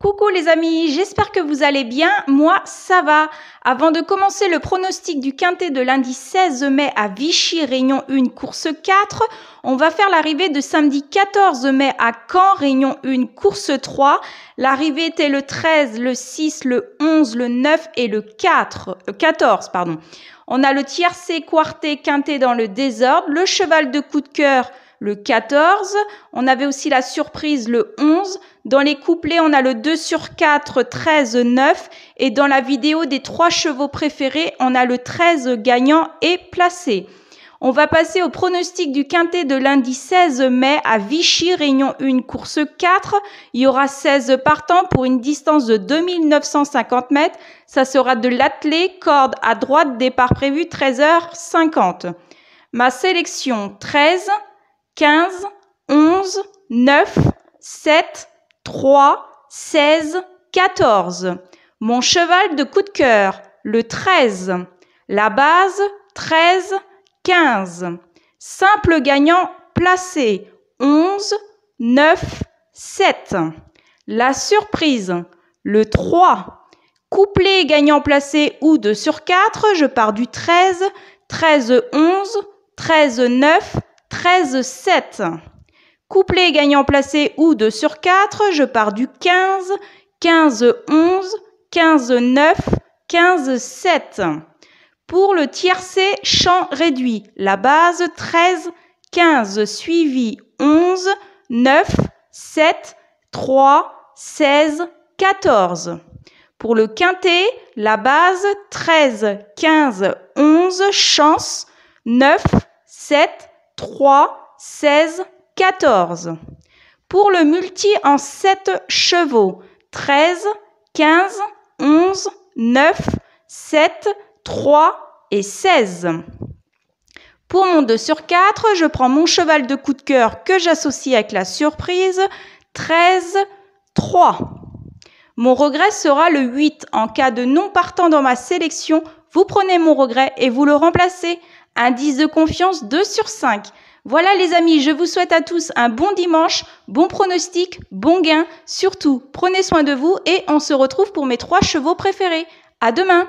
Coucou les amis, j'espère que vous allez bien. Moi, ça va. Avant de commencer le pronostic du quintet de lundi 16 mai à Vichy, Réunion 1, course 4, on va faire l'arrivée de samedi 14 mai à Caen, Réunion 1, course 3. L'arrivée était le 13, le 6, le 11, le 9 et le 4, 14, euh, pardon. On a le tiercé, quarté, quintet dans le désordre, le cheval de coup de cœur, le 14. On avait aussi la surprise le 11. Dans les couplets, on a le 2 sur 4, 13, 9. Et dans la vidéo des trois chevaux préférés, on a le 13 gagnant et placé. On va passer au pronostic du quintet de lundi 16 mai à Vichy, Réunion 1, course 4. Il y aura 16 partants pour une distance de 2950 mètres. Ça sera de l'attelé, corde à droite, départ prévu 13h50. Ma sélection 13, 15, 11, 9, 7, 3, 16, 14. Mon cheval de coup de cœur, le 13. La base, 13, 15. Simple gagnant placé, 11, 9, 7. La surprise, le 3. Couplé gagnant placé ou 2 sur 4, je pars du 13, 13, 11, 13, 9, 13-7. Couplé gagnant placé ou 2 sur 4, je pars du 15, 15-11, 15-9, 15-7. Pour le tiercé, champ réduit, la base 13, 15 suivi 11, 9, 7, 3, 16, 14. Pour le quintet, la base 13, 15, 11, chance 9, 7, 3, 16, 14. Pour le multi en 7 chevaux, 13, 15, 11, 9, 7, 3 et 16. Pour mon 2 sur 4, je prends mon cheval de coup de cœur que j'associe avec la surprise, 13, 3. Mon regret sera le 8 en cas de non partant dans ma sélection vous prenez mon regret et vous le remplacez. Indice de confiance 2 sur 5. Voilà les amis, je vous souhaite à tous un bon dimanche, bon pronostic, bon gain. Surtout, prenez soin de vous et on se retrouve pour mes trois chevaux préférés. À demain!